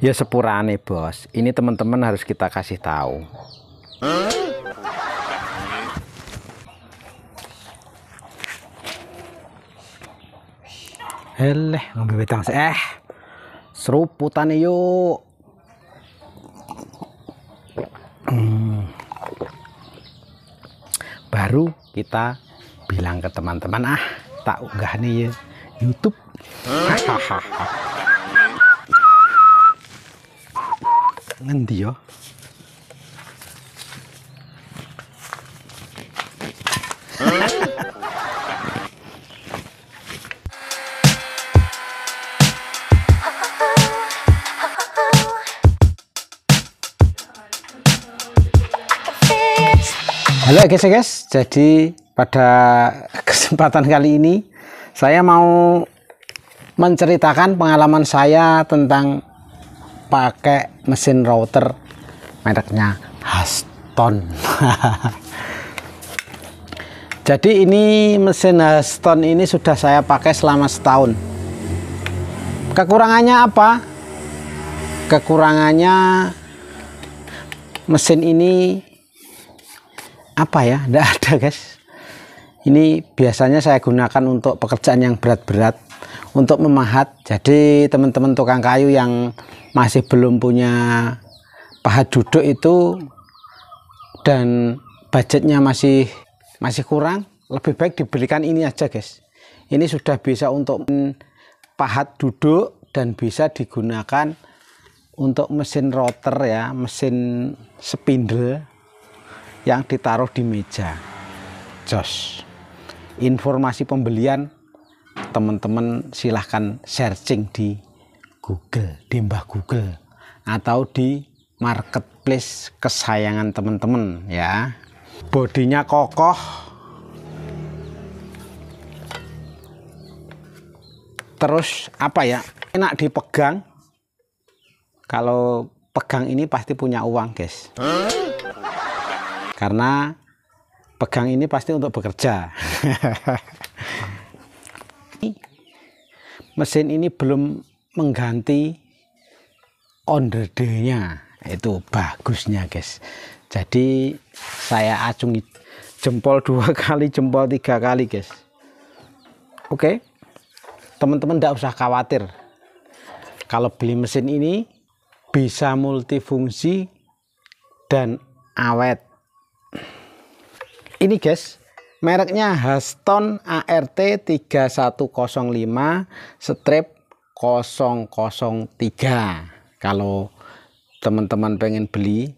ya sepurane bos ini teman-teman harus kita kasih tahu Heleh ngambil betang eh seruputan yuk hmm. baru kita bilang ke teman-teman ah tak unggah nih ya YouTube ngendi ya Halo guys, guys. Jadi pada kesempatan kali ini saya mau menceritakan pengalaman saya tentang pakai mesin router mereknya Haston jadi ini mesin Haston ini sudah saya pakai selama setahun kekurangannya apa kekurangannya mesin ini apa ya Tidak ada guys ini biasanya saya gunakan untuk pekerjaan yang berat-berat untuk memahat jadi teman-teman tukang kayu yang masih belum punya pahat duduk itu dan budgetnya masih masih kurang lebih baik dibelikan ini aja guys ini sudah bisa untuk pahat duduk dan bisa digunakan untuk mesin router ya mesin spindle yang ditaruh di meja jos informasi pembelian teman-teman silahkan searching di Google, di Mbah Google atau di marketplace kesayangan teman-teman ya. Bodinya kokoh. Terus apa ya? Enak dipegang. Kalau pegang ini pasti punya uang, guys. Karena pegang ini pasti untuk bekerja. mesin ini belum mengganti under Itu bagusnya, guys. Jadi saya acungi jempol dua kali, jempol tiga kali, guys. Oke. Teman-teman tidak usah khawatir. Kalau beli mesin ini bisa multifungsi dan awet. Ini guys, Mereknya Haston ART 3105 strip 003. Kalau teman-teman pengen beli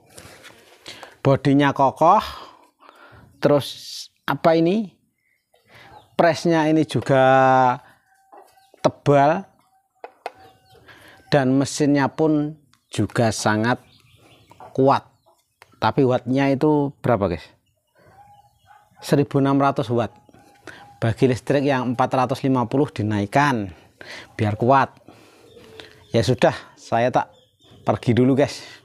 bodinya kokoh terus apa ini presnya ini juga tebal dan mesinnya pun juga sangat kuat tapi wattnya itu berapa guys 1600 watt bagi listrik yang 450 dinaikkan biar kuat ya sudah saya tak pergi dulu guys